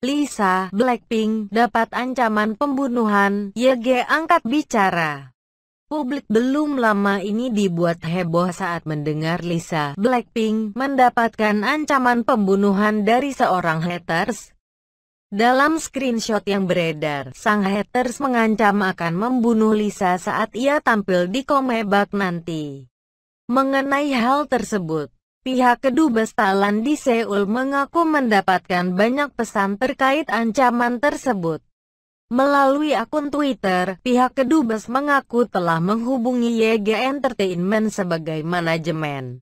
Lisa Blackpink dapat ancaman pembunuhan, YG angkat bicara. Publik belum lama ini dibuat heboh saat mendengar Lisa Blackpink mendapatkan ancaman pembunuhan dari seorang haters. Dalam screenshot yang beredar, sang haters mengancam akan membunuh Lisa saat ia tampil di comeback nanti. Mengenai hal tersebut, Pihak kedubes Thailand di Seoul mengaku mendapatkan banyak pesan terkait ancaman tersebut. Melalui akun Twitter, pihak kedubes mengaku telah menghubungi YG Entertainment sebagai manajemen.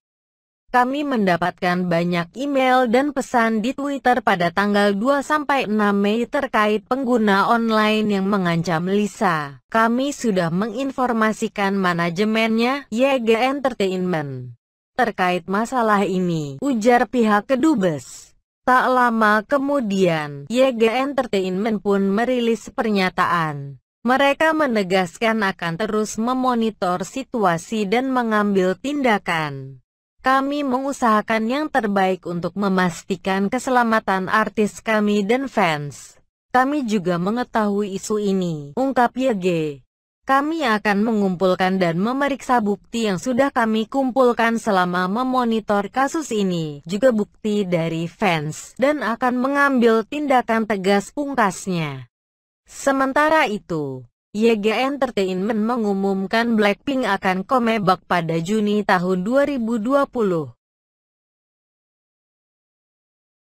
Kami mendapatkan banyak email dan pesan di Twitter pada tanggal 2-6 Mei terkait pengguna online yang mengancam Lisa. Kami sudah menginformasikan manajemennya, YG Entertainment terkait masalah ini, ujar pihak kedubes. Tak lama kemudian, YG Entertainment pun merilis pernyataan. Mereka menegaskan akan terus memonitor situasi dan mengambil tindakan. Kami mengusahakan yang terbaik untuk memastikan keselamatan artis kami dan fans. Kami juga mengetahui isu ini, ungkap YG kami akan mengumpulkan dan memeriksa bukti yang sudah kami kumpulkan selama memonitor kasus ini, juga bukti dari fans, dan akan mengambil tindakan tegas pungkasnya. Sementara itu, YG Entertainment mengumumkan Blackpink akan comeback pada Juni tahun 2020.